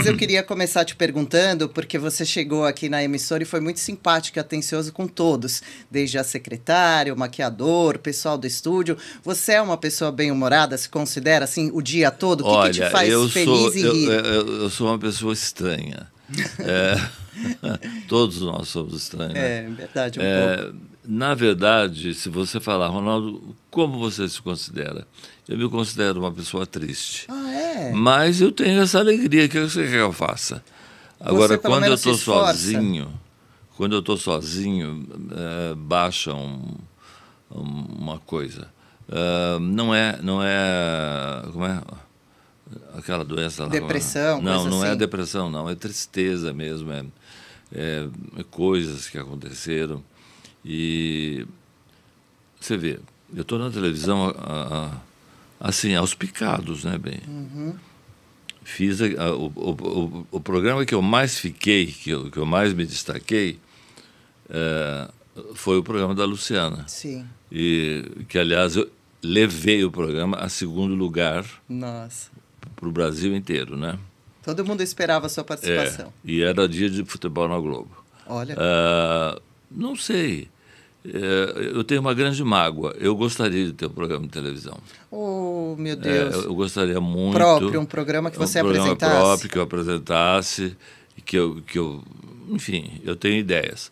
Mas eu queria começar te perguntando, porque você chegou aqui na emissora e foi muito simpático e atencioso com todos, desde a secretária, o maquiador, o pessoal do estúdio. Você é uma pessoa bem-humorada, se considera assim o dia todo? O que, Olha, que te faz eu feliz sou, e rir? Eu, eu, eu sou uma pessoa estranha. é, todos nós somos estranhos. Né? É, verdade. Um é, na verdade, se você falar, Ronaldo, como você se considera? Eu me considero uma pessoa triste. Ah. É. Mas eu tenho essa alegria que você quer que eu faça. Agora, você, quando, eu sozinho, quando eu estou sozinho, quando eu estou sozinho, baixa um, uma coisa. Uh, não é, não é, como é? Aquela doença depressão, lá. Depressão. Não, não é assim. é depressão, não. É tristeza mesmo. É, é, é coisas que aconteceram. E você vê, eu estou na televisão há, assim, aos picados, né, bem? Uhum. Fiz a, a, o, o, o, programa que eu mais fiquei, que eu, que eu mais me destaquei, é, foi o programa da Luciana. Sim. E que, aliás, eu levei o programa a segundo lugar. Para o Brasil inteiro, né? Todo mundo esperava a sua participação. É, e era dia de futebol na Globo. Olha. Uh, não sei. É, eu tenho uma grande mágoa. Eu gostaria de ter um programa de televisão. Oh, meu é, Deus. É, eu gostaria muito. Próprio, um programa que é você um programa apresentasse. próprio que eu apresentasse, que eu, que eu. Enfim, eu tenho ideias.